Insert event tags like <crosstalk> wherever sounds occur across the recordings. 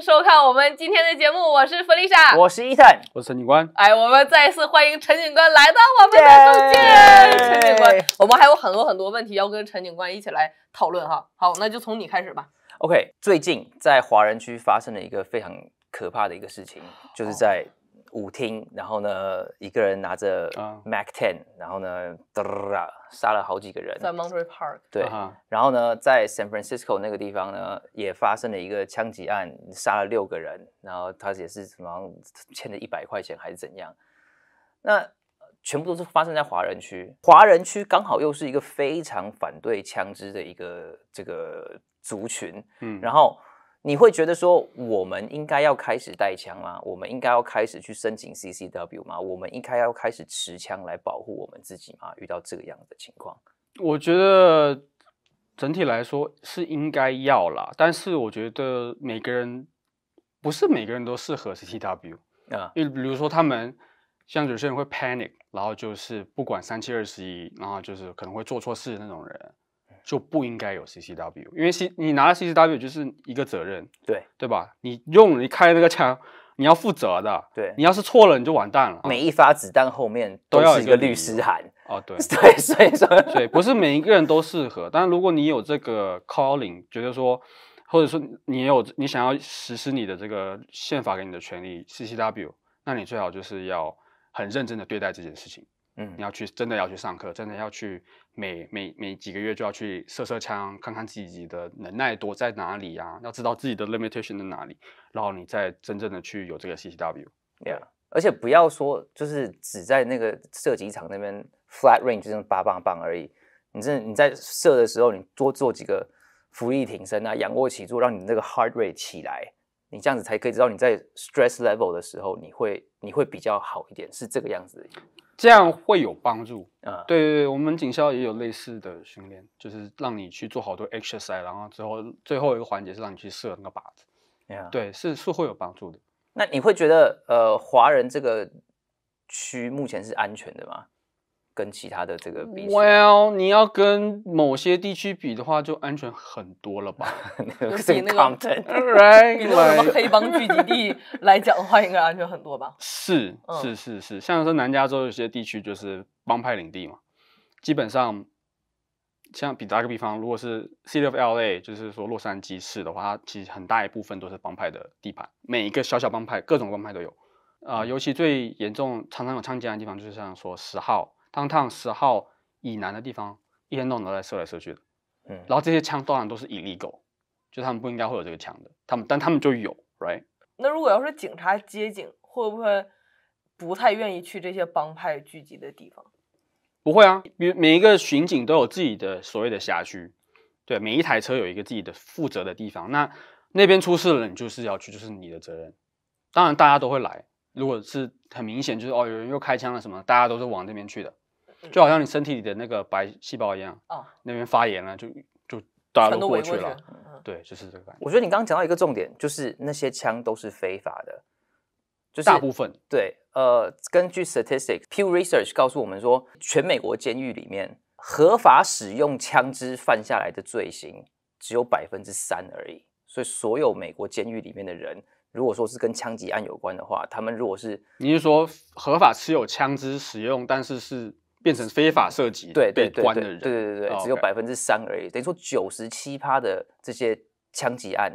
收看我们今天的节目，我是弗丽莎，我是一泰，我是陈警官。哎，我们再一次欢迎陈警官来到我们的中间。陈警官，我们还有很多很多问题要跟陈警官一起来讨论哈。好，那就从你开始吧。OK，最近在华人区发生了一个非常可怕的一个事情，就是在舞厅，然后呢，一个人拿着 Mac Ten，然后呢，哒哒哒。杀了好几个人，在 m o n t r e a k 对，然后呢，在 San Francisco 那个地方呢，也发生了一个枪击案，杀了六个人，然后他也是什么欠了一百块钱还是怎样。那全部都是发生在华人区，华人区刚好又是一个非常反对枪支的一个这个族群，嗯，然后。你会觉得说我们应该要开始带枪吗？我们应该要开始去申请 CCW 吗？我们应该要开始持枪来保护我们自己吗？遇到这个样的情况，我觉得整体来说是应该要啦。但是我觉得每个人不是每个人都适合 c c w 啊，因为比如说他们像有些人会 panic，然后就是不管三七二十一，然后就是可能会做错事的那种人。就不应该有 CCW，因为 C 你拿了 CCW 就是一个责任，对对吧？你用你开那个枪，你要负责的，对你要是错了你就完蛋了。每一发子弹后面都要一个律师函哦，对 <laughs> 对，所以说对 <laughs> 不是每一个人都适合，但如果你有这个 calling，觉得说或者说你有你想要实施你的这个宪法给你的权利 CCW，那你最好就是要很认真的对待这件事情。嗯，你要去真的要去上课，真的要去每每每几个月就要去射射枪，看看自己的能耐多在哪里呀？要知道自己的 limitation 在哪里，然后你再真正的去有这个 CCW。Yeah，而且不要说就是只在那个射击场那边 flat range 就是八磅磅而已。你这你在射的时候，你多做几个浮立挺身啊，仰卧起坐，让你那个 heart rate 起来，你这样子才可以知道你在 stress level 的时候，你会你会比较好一点，是这个样子。这样会有帮助啊！对，我们警校也有类似的训练，就是让你去做好多 exercise，然后之后最后一个环节是让你去射那个靶子。对，是是会有帮助的。那你会觉得，呃，华人这个区目前是安全的吗？跟其他的这个比，Well，你要跟某些地区比的话，就安全很多了吧？就是那个，<laughs> Right，黑帮聚集地 <laughs> 来讲的话，应该安全很多吧？是是是是，像说南加州有些地区就是帮派领地嘛。基本上，像比打个比方，如果是 City of L.A.，就是说洛杉矶市的话，它其实很大一部分都是帮派的地盘。每一个小小帮派，各种帮派都有。啊，尤其最严重、常常有枪击的地方，就是像说十号。当趟十号以南的地方，一天到晚都在射来射去的。嗯，然后这些枪当然都是 g 力狗，就他们不应该会有这个枪的。他们，但他们就有，right？那如果要是警察接警，会不会不太愿意去这些帮派聚集的地方？不会啊，每每一个巡警都有自己的所谓的辖区，对，每一台车有一个自己的负责的地方。那那边出事了，你就是要去，就是你的责任。当然，大家都会来。如果是很明显，就是哦，有人又开枪了什么，大家都是往那边去的。就好像你身体里的那个白细胞一样，那边发炎了，就就大家都过去了。对，就是这个。感觉。我觉得你刚刚讲到一个重点，就是那些枪都是非法的，就是大部分。对，呃，根据 statistics Pew Research 告诉我们说，全美国监狱里面合法使用枪支犯下来的罪行只有百分之三而已。所以，所有美国监狱里面的人，如果说是跟枪击案有关的话，他们如果是你是说合法持有枪支使用，但是是变成非法涉及对被关的人，对对对只有百分之三而已，等于说九十七趴的这些枪击案，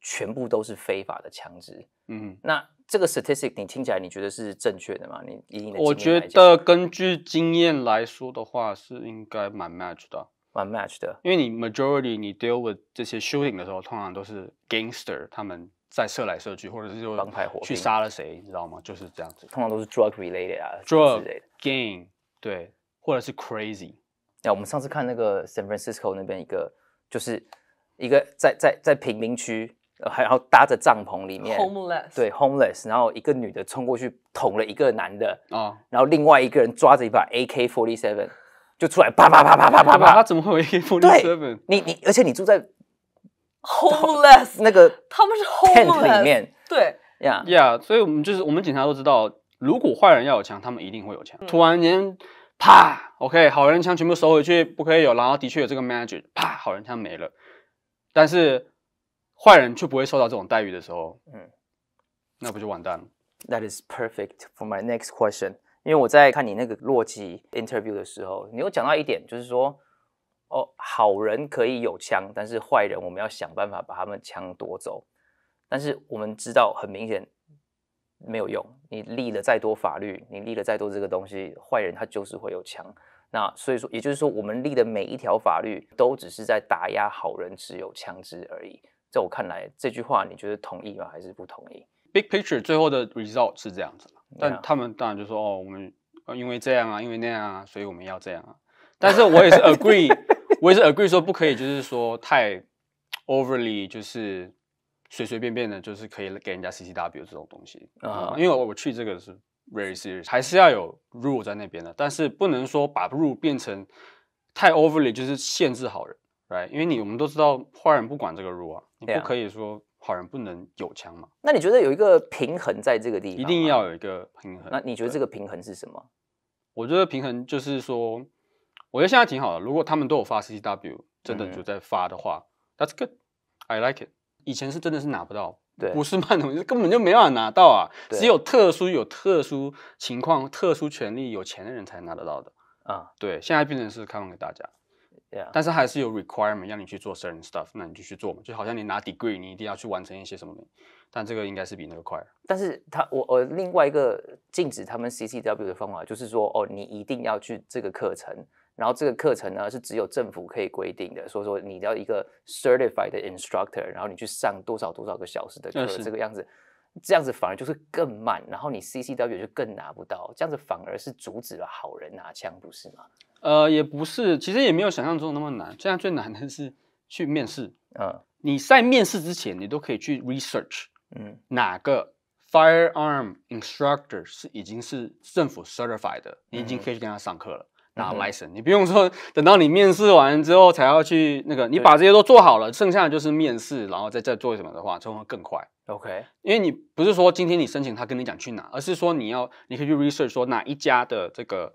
全部都是非法的枪支。嗯，那这个 statistic 你听起来你觉得是正确的吗？你一定的，我觉得根据经验来说的话，是应该蛮 match 的，蛮 match 的。因为你 majority 你 deal with 这些 shooting 的时候，通常都是 gangster 他们在射来射去，或者是就帮派火去杀了谁，你知道吗？就是这样子，通常都是 drug related 啊，drug related gang。对，或者是 crazy。那我们上次看那个 San Francisco 那边一个，就是一个在在在贫民区，还然后搭着帐篷里面 homeless。对 homeless，然后一个女的冲过去捅了一个男的啊，然后另外一个人抓着一把 AK forty seven 就出来啪啪啪啪啪啪啪。他怎么会 AK forty seven？你你，而且你住在 homeless 那个他们是 tent 里面，对呀呀，所以我们就是我们警察都知道，如果坏人要有枪，他们一定会有枪，突然间。啪，OK，好人枪全部收回去，不可以有。然后的确有这个 magic，啪，好人枪没了。但是坏人却不会受到这种待遇的时候，嗯，那不就完蛋了？That is perfect for my next question。因为我在看你那个洛基 interview 的时候，你有讲到一点，就是说，哦，好人可以有枪，但是坏人我们要想办法把他们枪夺走。但是我们知道，很明显没有用。你立了再多法律，你立了再多这个东西，坏人他就是会有枪。那所以说，也就是说，我们立的每一条法律都只是在打压好人，只有枪支而已。在我看来，这句话你觉得同意吗？还是不同意？Big picture 最后的 result 是这样子，但他们当然就说哦，我们因为这样啊，因为那样啊，所以我们要这样啊。但是我也是 <laughs> agree，我也是 agree 说不可以，就是说太 overly，就是。随随便便的，就是可以给人家 CCW 这种东西啊，因为我我去这个是 very serious，还是要有 rule 在那边的，但是不能说把 rule 变成太 overly，就是限制好人，right？因为你我们都知道坏人不管这个 rule，啊，你不可以说好人不能有枪嘛。那你觉得有一个平衡在这个地方？一定要有一个平衡。那你觉得这个平衡是什么？我觉得平衡就是说，我觉得现在挺好的。如果他们都有发 CCW，真的就在发的话，that's good，I like it。以前是真的是拿不到，对，五十万东根本就没办法拿到啊，只有特殊有特殊情况、特殊权利、有钱的人才拿得到的啊。对，现在变成是开放给大家，但是还是有 requirement 要你去做 certain stuff，那你就去做嘛，就好像你拿 degree，你一定要去完成一些什么。但这个应该是比那个快。但是他我我另外一个禁止他们 CCW 的方法就是说，哦，你一定要去这个课程。然后这个课程呢是只有政府可以规定的，所以说你要一个 certified 的 instructor，然后你去上多少多少个小时的课，这个样子，这样子反而就是更慢，然后你 CCW 就更拿不到，这样子反而是阻止了好人拿枪，不是吗？呃，也不是，其实也没有想象中那么难，现在最难的是去面试嗯，你在面试之前，你都可以去 research，嗯，哪个 firearm instructor 是已经是政府 certified 的，你已经可以去跟他上课了。拿 license，你不用说等到你面试完之后才要去那个，你把这些都做好了，剩下的就是面试，然后再再做什么的话，就会更快。OK，因为你不是说今天你申请他跟你讲去哪，而是说你要你可以去 research 说哪一家的这个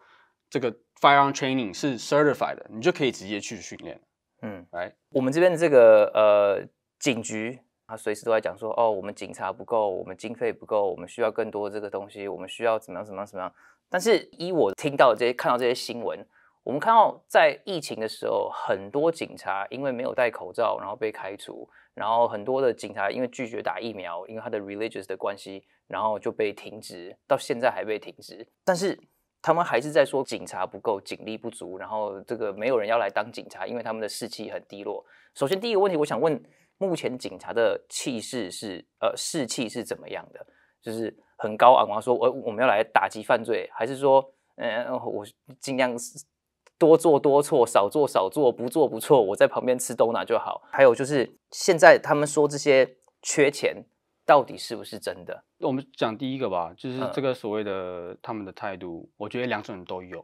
这个 firearm training 是 certified 的，你就可以直接去训练。嗯，来，我们这边的这个呃警局，他随时都在讲说，哦，我们警察不够，我们经费不够，我们需要更多这个东西，我们需要怎么样怎么样怎么样。但是，依我听到这些、看到这些新闻，我们看到在疫情的时候，很多警察因为没有戴口罩，然后被开除；然后很多的警察因为拒绝打疫苗，因为他的 religious 的关系，然后就被停职，到现在还被停职。但是他们还是在说警察不够，警力不足，然后这个没有人要来当警察，因为他们的士气很低落。首先第一个问题，我想问，目前警察的气势是呃士气是怎么样的？就是。很高昂，说，我我们要来打击犯罪，还是说，嗯，我尽量多做多错，少做少做，不做不错，我在旁边吃 donut 就好。还有就是，现在他们说这些缺钱，到底是不是真的？我们讲第一个吧，就是这个所谓的他们的态度，我觉得两种都有，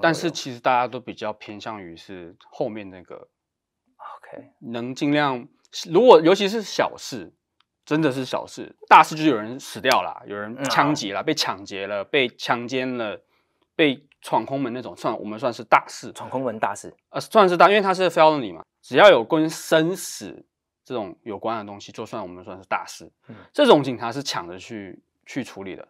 但是其实大家都比较偏向于是后面那个，OK，能尽量，如果尤其是小事。真的是小事，大事就有人死掉了，有人枪击了，被抢劫了，被强奸了，被闯空门那种，算我们算是大事。闯空门大事，呃，算是大，因为它是 felony 嘛，只要有跟生死这种有关的东西，就算我们算是大事。嗯，这种警察是抢着去去处理的。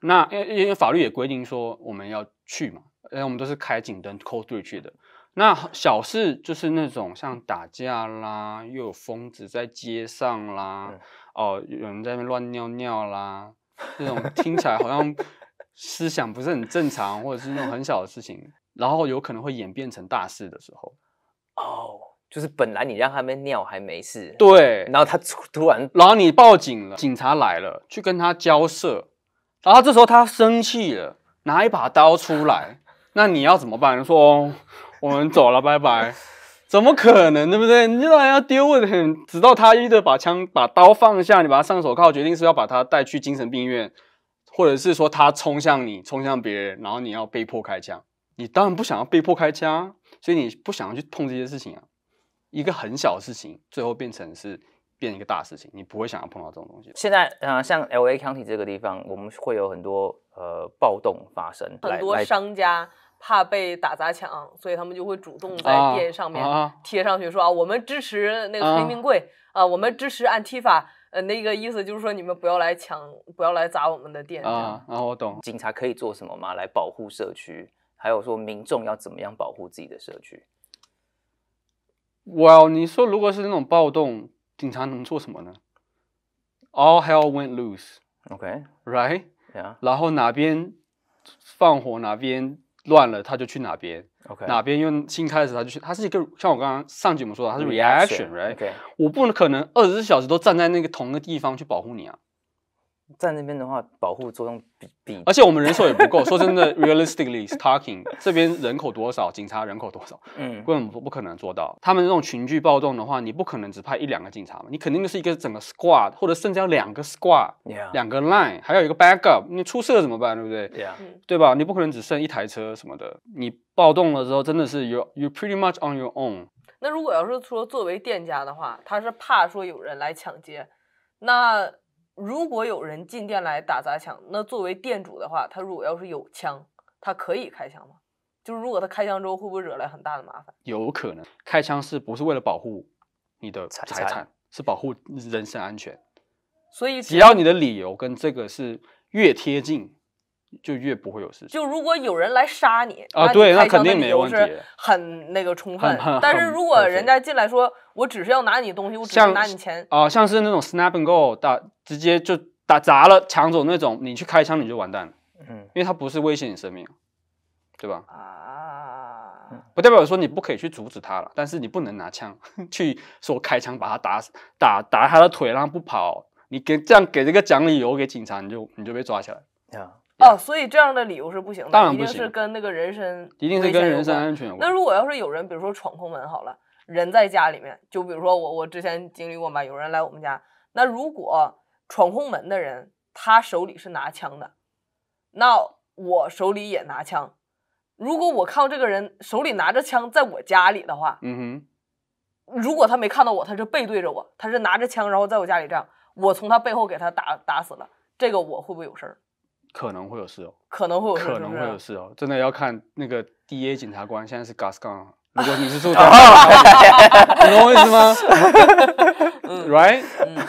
那因为因为法律也规定说我们要去嘛，因为我们都是开警灯 call 队去的。那小事就是那种像打架啦，又有疯子在街上啦，哦，有人在那乱尿尿啦，这种听起来好像 <laughs> 思想不是很正常，或者是那种很小的事情，然后有可能会演变成大事的时候，哦，就是本来你让他们尿还没事，对，然后他突突然，然后你报警了，警察来了，去跟他交涉，然后这时候他生气了，拿一把刀出来，那你要怎么办？说。我们走了，拜拜！怎么可能对不对？你这玩要丢的很。直到他一的把枪、把刀放下，你把他上手铐，决定是要把他带去精神病院，或者是说他冲向你、冲向别人，然后你要被迫开枪。你当然不想要被迫开枪，所以你不想要去碰这些事情啊。一个很小的事情，最后变成是变一个大事情，你不会想要碰到这种东西。现在呃，像 L A County 这个地方，我们会有很多呃暴动发生，很多商家。怕被打砸抢，所以他们就会主动在店上面贴上去，说啊，我们支持那个黑明贵啊，我们支持按提法。呃，那个意思就是说，你们不要来抢，不要来砸我们的店啊。啊，我懂。警察可以做什么吗？来保护社区？还有说民众要怎么样保护自己的社区？哇，你说如果是那种暴动，警察能做什么呢？All hell went loose. OK, right? Yeah. 然后哪边放火，哪边。乱了，他就去哪边，哪边又新开始，他就去，他是一个像我刚刚上集我们说的，他是 reaction，right？我不可能二十四小时都站在那个同一个地方去保护你啊。在那边的话，保护作用比比，而且我们人手也不够。说真的，realistically talking，<laughs> 这边人口多少，警察人口多少，嗯，根本不可能做到。他们这种群聚暴动的话，你不可能只派一两个警察嘛，你肯定就是一个整个 squad，或者甚至要两个 squad，两个 line，还有一个 backup。你出事了怎么办，对不对？对吧？你不可能只剩一台车什么的。你暴动了之后，真的是 you you pretty much on your own。那如果要是说作为店家的话，他是怕说有人来抢劫，那。如果有人进店来打砸抢，那作为店主的话，他如果要是有枪，他可以开枪吗？就是如果他开枪之后，会不会惹来很大的麻烦？有可能，开枪是不是为了保护你的财产？是保护人身安全。所以，只要你的理由跟这个是越贴近。就越不会有事情。就如果有人来杀你啊，对，那肯定没有问题，很那个充分。但是如果人家进来说，我只是要拿你东西，我只是拿你钱啊，像是那种 snap and go 打直接就打砸了抢走那种，你去开枪你就完蛋了，嗯，因为他不是威胁你生命，对吧？啊，不代表说你不可以去阻止他了，但是你不能拿枪 <laughs> 去说开枪把他打死，打打他的腿然后不跑，你给这样给这个讲理由给警察，你就你就被抓起来呀。啊，所以这样的理由是不行的，一定是跟那个人身，一定是跟人身安全。那如果要是有人，比如说闯空门好了，人在家里面，就比如说我我之前经历过嘛，有人来我们家。那如果闯空门的人他手里是拿枪的，那我手里也拿枪。如果我看到这个人手里拿着枪在我家里的话，嗯哼，如果他没看到我，他是背对着我，他是拿着枪然后在我家里这样，我从他背后给他打打死了，这个我会不会有事儿？可能会有事哦，可能会有，可能会有事哦，真的要看那个 D A 检察官现在是 Gascon，如果你是坐牢，<laughs> <laughs> 你容易是吗？<laughs> Right，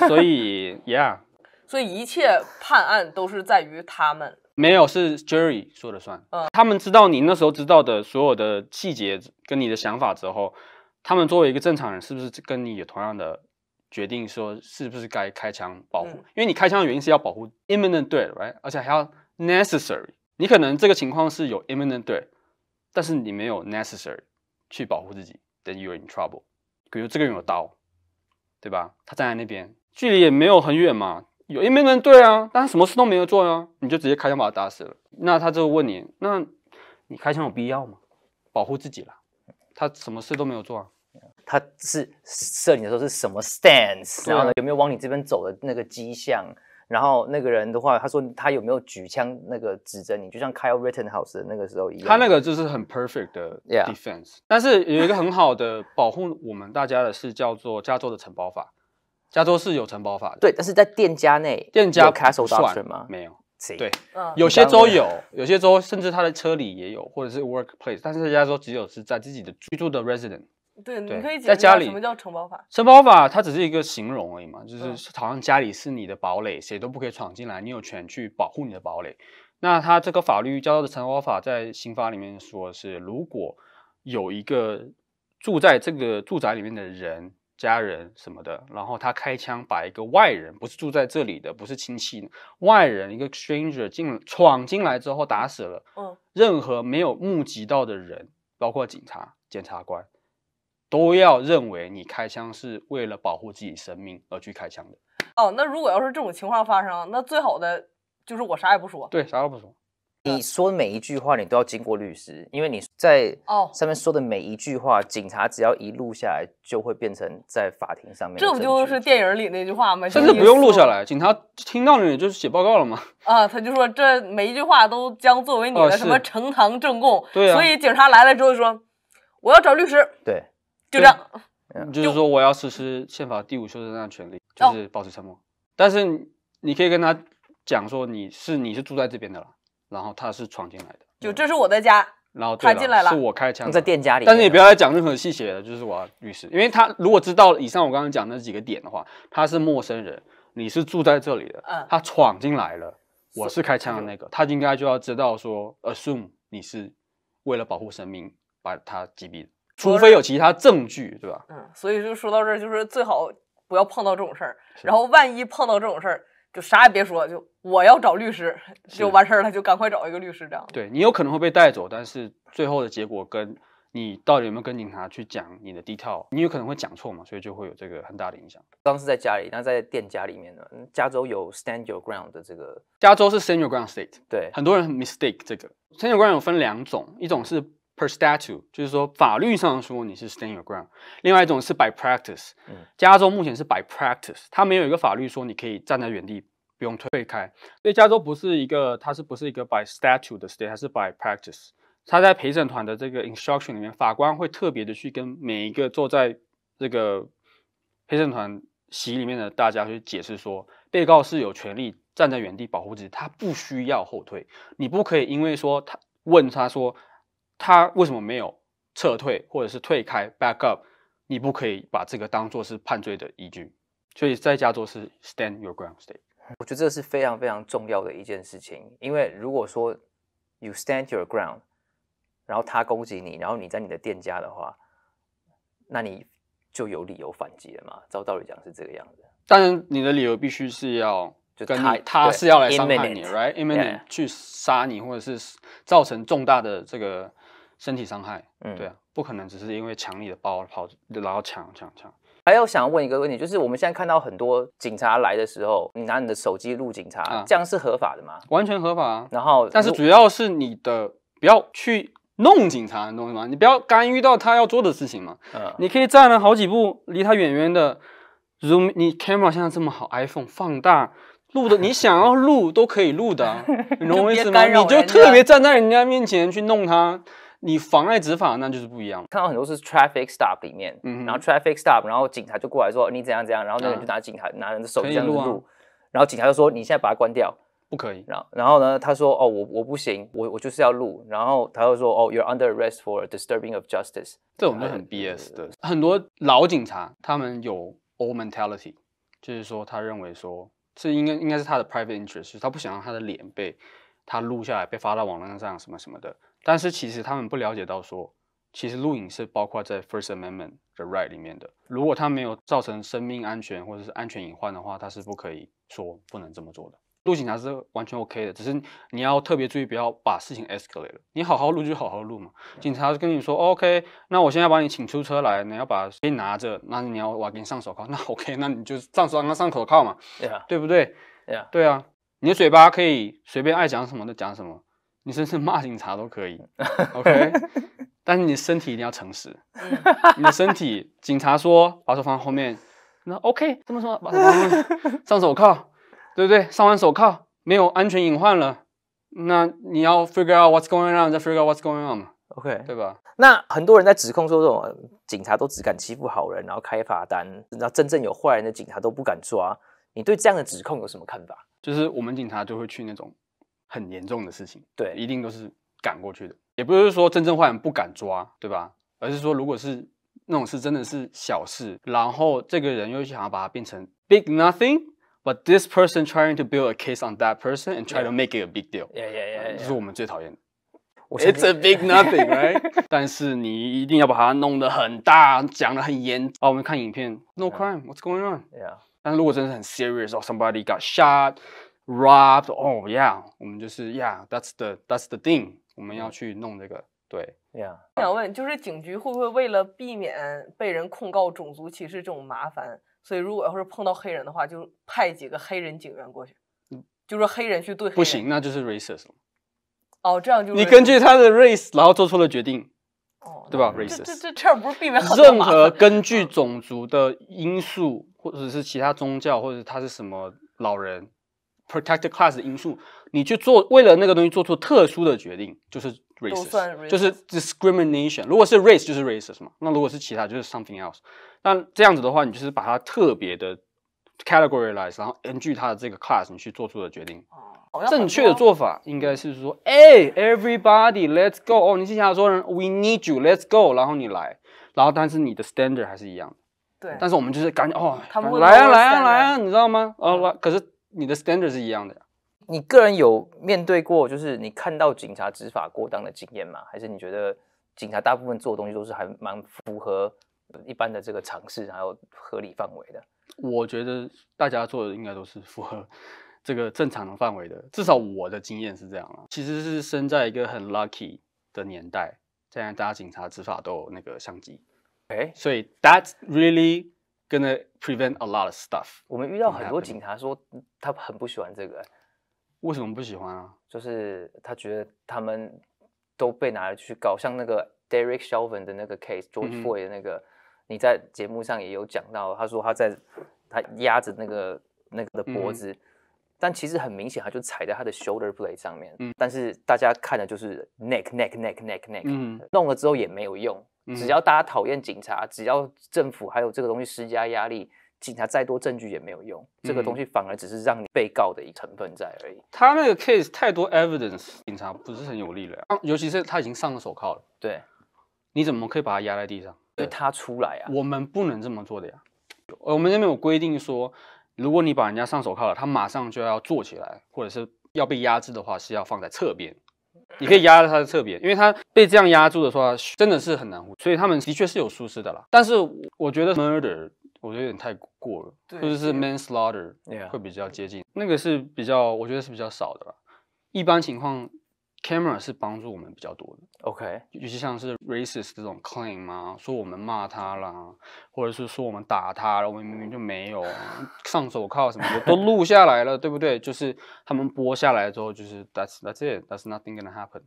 所以 Yeah，所以一切判案都是在于他们，没有是 Jerry 说了算，嗯，他们知道你那时候知道的所有的细节跟你的想法之后，他们作为一个正常人，是不是跟你也同样的？决定说是不是该开枪保护，因为你开枪的原因是要保护 imminent 对，right，而且还要 necessary。你可能这个情况是有 imminent 对，但是你没有 necessary 去保护自己，then you're in trouble。比如这个人有刀，对吧？他站在那边，距离也没有很远嘛，有 imminent 对啊，但他什么事都没有做啊，你就直接开枪把他打死了。那他就问你，那你开枪有必要吗？保护自己了，他什么事都没有做啊。他是摄影的时候是什么 stance，然后有没有往你这边走的那个迹象？然后那个人的话，他说他有没有举枪那个指着你，就像 k y l written house 的那个时候一样。他那个就是很 perfect 的 defense，但是有一个很好的保护我们大家的是叫做加州的承包法。加州是有承包法，对，但是在店家内店家卡手打拳吗？没有，对，有些州有，有些州甚至他的车里也有，或者是 workplace，但是在加州只有是在自己的居住的 resident。对，你可以在家里什么叫城堡法？城堡法它只是一个形容而已嘛，就是好像家里是你的堡垒，谁都不可以闯进来，你有权去保护你的堡垒。那它这个法律叫做城堡法，在刑法里面说是，如果有一个住在这个住宅里面的人、家人什么的，然后他开枪把一个外人，不是住在这里的，不是亲戚，外人一个 stranger 进闯进来之后打死了，嗯，任何没有目击到的人，包括警察、检察官。都要认为你开枪是为了保护自己生命而去开枪的。哦，那如果要是这种情况发生，那最好的就是我啥也不说。对，啥都不说。你说每一句话，你都要经过律师，因为你在哦上面说的每一句话，警察只要一录下来，就会变成在法庭上面。这不就是电影里那句话吗？甚至不用录下来，警察听到你就是写报告了吗？啊，他就说这每一句话都将作为你的什么呈堂证供。对，所以警察来了之后说，我要找律师。对。就这样。就是说我要实施宪法第五修正案的权利，就是保持沉默。但是你可以跟他讲说你是你是住在这边的啦，然后他是闯进来的，就这是我的家，然后他进来了，是我开枪在店家里。但是你不要再讲任何细节了，就是我要律师，因为他如果知道以上我刚刚讲那几个点的话，他是陌生人，你是住在这里的，他闯进来了，我是开枪的那个，他应该就要知道说，assume 你是为了保护生命把他击毙。除非有其他证据，对吧？嗯，所以就说到这儿，就是最好不要碰到这种事儿。然后万一碰到这种事儿，就啥也别说，就我要找律师，就完事儿了，就赶快找一个律师这样对你有可能会被带走，但是最后的结果跟你到底有没有跟警察去讲你的 detail，你有可能会讲错嘛，所以就会有这个很大的影响。当时在家里，那在店家里面呢？加州有 stand your ground 的这个，加州是 stand your ground state。对，很多人 mistake 这个 stand your ground 有分两种，一种是。Per statute 就是说法律上说你是 stand your ground，另外一种是 by practice。加州目前是 by practice，它没有一个法律说你可以站在原地不用退开，所以加州不是一个，它是不是一个 by statute 的 state 它是 by practice？它在陪审团的这个 instruction 里面，法官会特别的去跟每一个坐在这个陪审团席里面的大家去解释说，被告是有权利站在原地保护自己，他不需要后退，你不可以因为说他问他说。他为什么没有撤退或者是退开 （back up）？你不可以把这个当做是判罪的依据。所以在加州是 stand your ground state。我觉得这是非常非常重要的一件事情，因为如果说 you stand your ground，然后他攻击你，然后你在你的店家的话，那你就有理由反击了嘛？照道理讲是这个样子。当然，你的理由必须是要跟他他是要来伤害你，right？imminent 去杀你或者是造成重大的这个。身体伤害，嗯，对啊，不可能只是因为抢你的包跑，然后抢抢抢。还有想问一个问题，就是我们现在看到很多警察来的时候，你拿你的手机录警察，这样是合法的吗？完全合法啊。然后，但是主要是你的不要去弄警察的懂西嘛，你不要干预到他要做的事情嘛。嗯，你可以站了好几步，离他远远的。如你 camera 现在这么好，iPhone 放大录的，你想要录都可以录的，<laughs> 你懂我意思吗？你就特别站在人家面前去弄他。你妨碍执法，那就是不一样。看到很多是 traffic stop 里面，嗯，然后 traffic stop，然后警察就过来说你怎样怎样，然后那个人就拿警察拿人的手这样录，然后警察就说你现在把它关掉，不可以。然后然后呢，他说哦，我我不行，我我就是要录。然后他又说哦，you're under arrest for disturbing of justice，这种就很 B.S. 的。很多老警察他们有 old mentality，就是说他认为说这应该应该是他的 private interest，他不想让他的脸被他录下来被发到网络上什么什么的。但是其实他们不了解到说，其实录影是包括在 First Amendment 的 right 里面的。如果他没有造成生命安全或者是安全隐患的话，他是不可以说不能这么做的。录警察是完全 OK 的，只是你要特别注意不要把事情 escalate。了。你好好录就好好录嘛。警察跟你说 OK，那我现在把你请出车来，你要把先拿着，那你要我要给你上手铐，那 <laughs> OK，那你就上手让他上手铐嘛，对呀，对不对？对呀。对啊，你的嘴巴可以随便爱讲什么就讲什么。你甚至骂警察都可以，<laughs> OK，但是你身体一定要诚实。你的身体，警察说把手放后面，那 OK，这么说，把手放后面，上手铐，对不对？上完手铐，没有安全隐患了，那你要 figure out what's going on，再 figure out what's going on，OK，对吧？那很多人在指控说，这种警察都只敢欺负好人，然后开罚单，知道真正有坏人的警察都不敢抓。你对这样的指控有什么看法？就是我们警察就会去那种。很严重的事情，对，一定都是赶过去的。也不是说真正坏人不敢抓，对吧？而是说，如果是那种事真的是小事，然后这个人又想要把它变成 big nothing，but this person trying to build a case on that person and try to make it a big deal。Yeah, yeah, yeah。这是我们最讨厌的。It's a big nothing, right？但是你一定要把它弄得很大，讲得很严。啊，我们看影片。No crime, what's going on？Yeah。但是如果真的很 serious，or somebody got shot，Robbed 哦，Yeah，我们就是 Yeah，That's the That's the thing，我们要去弄这个，对，Yeah。我想问，就是警局会不会为了避免被人控告种族歧视这种麻烦，所以如果要是碰到黑人的话，就派几个黑人警员过去？就是黑人去对黑人。不行，那就是 racist。哦，这样就你根据他的 race 然后做出了决定，哦，对吧？racist 这这这，不是避免任何根据种族的因素，或者是其他宗教，或者他是什么老人。Protected class 的因素，你去做为了那个东西做出特殊的决定，就是 racist，就是 discrimination。如果是 race，就是 racist 嘛。那如果是其他，就是 something else。那这样子的话，你就是把它特别的 categorize，然后根据它的这个 class，你去做出的决定。哦，正确的做法应该是说，哎，everybody，let's go。哦，你是想说，we need you，let's go。然后你来，然后但是你的 standard 还是一样的。对。但是我们就是感觉，哦，他们来啊，来啊，来啊，你知道吗？哦，来，可是。你的 standard 是一样的。你个人有面对过，就是你看到警察执法过当的经验吗？还是你觉得警察大部分做的东西都是还蛮符合一般的这个尝试，还有合理范围的？我觉得大家做的应该都是符合这个正常的范围的。至少我的经验是这样啊。其实是生在一个很 lucky 的年代，现在大家警察执法都有那个相机。诶，所以 that's really 跟着 prevent a lot of stuff。我们遇到很多警察说他很不喜欢这个，为什么不喜欢啊？就是他觉得他们都被拿来去搞像那个 Derek Chauvin 的那个 case，George Floyd 的那个。你在节目上也有讲到，他说他在他压着那个那个的脖子，但其实很明显他就踩在他的 shoulder blade 上面，但是大家看的就是 neck neck neck neck neck，弄了之后也没有用。只要大家讨厌警察，只要政府还有这个东西施加压力，警察再多证据也没有用，这个东西反而只是让你被告的一成分在而已。他那个 case 太多 evidence，警察不是很有力了呀，尤其是他已经上了手铐了。对，你怎么可以把他压在地上？他出来啊，我们不能这么做的呀。我们那边有规定说，如果你把人家上手铐了，他马上就要坐起来，或者是要被压制的话，是要放在侧边。你可以压在他的侧边，因为他被这样压住的话，真的是很难呼。所以他们的确是有舒适的啦。但是我觉得 murder 我觉得有点太过了，或者是 manslaughter 会比较接近，那个是比较，我觉得是比较少的了。一般情况。Camera 是帮助我们比较多的。OK，尤其像是 racist 这种 claim 嘛，说我们骂他啦，或者是说我们打他，我们明明就没有上手铐什么，的都 <laughs> 录下来了，对不对？就是他们播下来之后，就是 That's That's It，That's Nothing gonna happen。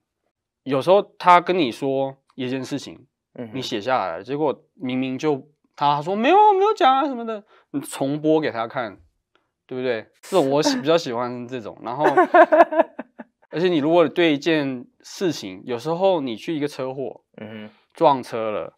有时候他跟你说一件事情，你写下来，结果明明就他说没有没有讲啊什么的，重播给他看，对不对？是我喜比较喜欢这种，然后。<laughs> 而且你如果对一件事情，有时候你去一个车祸，嗯哼，撞车了，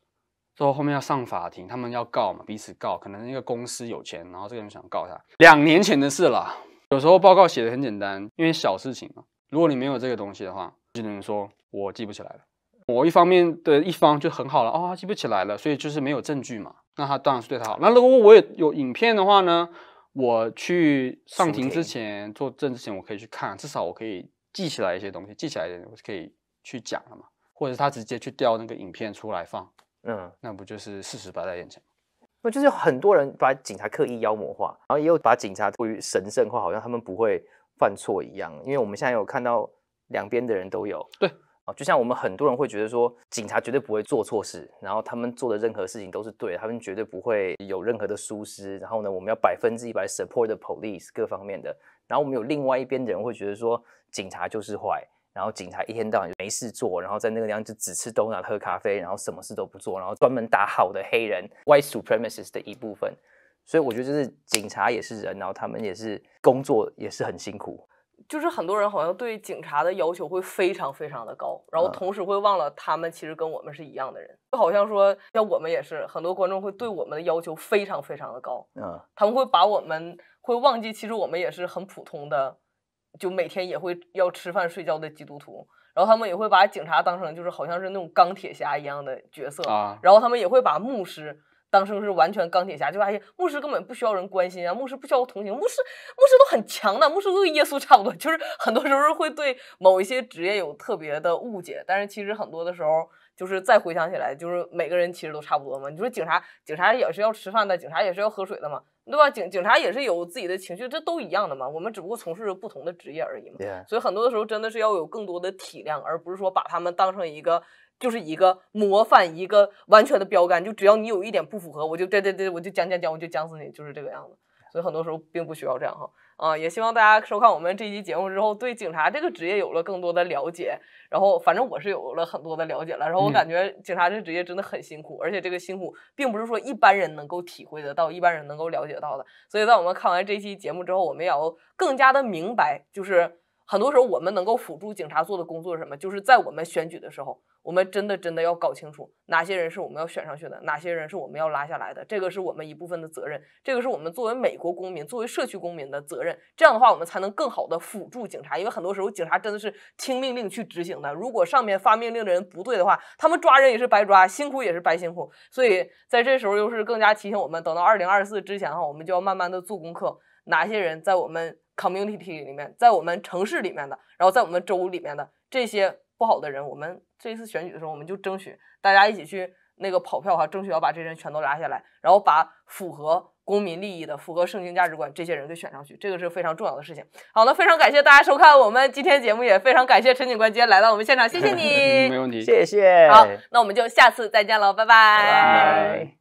之后后面要上法庭，他们要告嘛，彼此告，可能那个公司有钱，然后这个人想告他，两年前的事了。有时候报告写的很简单，因为小事情嘛。如果你没有这个东西的话，只能说我记不起来了。某一方面的一方就很好了，哦，记不起来了，所以就是没有证据嘛。那他当然是对他好。那如果我也有影片的话呢？我去上庭之前做证之前，我可以去看，至少我可以。记起来一些东西，记起来的是可以去讲了嘛？或者他直接去调那个影片出来放，嗯，那不就是事实摆在眼前？那就是很多人把警察刻意妖魔化，然后也有把警察过于神圣化，好像他们不会犯错一样。因为我们现在有看到两边的人都有对啊，就像我们很多人会觉得说，警察绝对不会做错事，然后他们做的任何事情都是对，他们绝对不会有任何的疏失。然后呢，我们要百分之一百 support the police 各方面的。然后我们有另外一边的人会觉得说，警察就是坏，然后警察一天到晚就没事做，然后在那个地方就只吃豆奶、喝咖啡，然后什么事都不做，然后专门打好的黑人 （white supremacist） 的一部分。所以我觉得就是警察也是人，然后他们也是工作也是很辛苦。就是很多人好像对警察的要求会非常非常的高，然后同时会忘了他们其实跟我们是一样的人，就好像说像我们也是很多观众会对我们的要求非常非常的高嗯，他们会把我们。会忘记，其实我们也是很普通的，就每天也会要吃饭睡觉的基督徒。然后他们也会把警察当成就是好像是那种钢铁侠一样的角色啊。然后他们也会把牧师当成是完全钢铁侠，就发现牧师根本不需要人关心啊，牧师不需要同情，牧师牧师都很强的，牧师都跟耶稣差不多。<laughs> 就是很多时候会对某一些职业有特别的误解，但是其实很多的时候就是再回想起来，就是每个人其实都差不多嘛。你说警察，警察也是要吃饭的，警察也是要喝水的嘛。对吧？警警察也是有自己的情绪，这都一样的嘛。我们只不过从事不同的职业而已嘛。对，所以很多的时候真的是要有更多的体谅，而不是说把他们当成一个就是一个模范，一个完全的标杆。就只要你有一点不符合，我就对对对，我就讲讲讲，我就讲死你，就是这个样子。所以很多时候并不需要这样哈啊！也希望大家收看我们这一期节目之后，对警察这个职业有了更多的了解。然后反正我是有了很多的了解了。然后我感觉警察这职业真的很辛苦，而且这个辛苦并不是说一般人能够体会得到、一般人能够了解到的。所以在我们看完这期节目之后，我们要更加的明白，就是很多时候我们能够辅助警察做的工作是什么，就是在我们选举的时候。我们真的真的要搞清楚哪些人是我们要选上去的，哪些人是我们要拉下来的，这个是我们一部分的责任，这个是我们作为美国公民、作为社区公民的责任。这样的话，我们才能更好的辅助警察，因为很多时候警察真的是听命令去执行的。如果上面发命令的人不对的话，他们抓人也是白抓，辛苦也是白辛苦。所以在这时候又是更加提醒我们，等到二零二四之前哈，我们就要慢慢的做功课，哪些人在我们 community 里面，在我们城市里面的，然后在我们州里面的这些。不好的人，我们这一次选举的时候，我们就争取大家一起去那个跑票哈，争取要把这些人全都拉下来，然后把符合公民利益的、符合圣经价值观这些人给选上去，这个是非常重要的事情。好了，非常感谢大家收看我们今天节目，也非常感谢陈警官今天来到我们现场，谢谢你，<laughs> 没问题，谢谢。好，那我们就下次再见了，拜拜。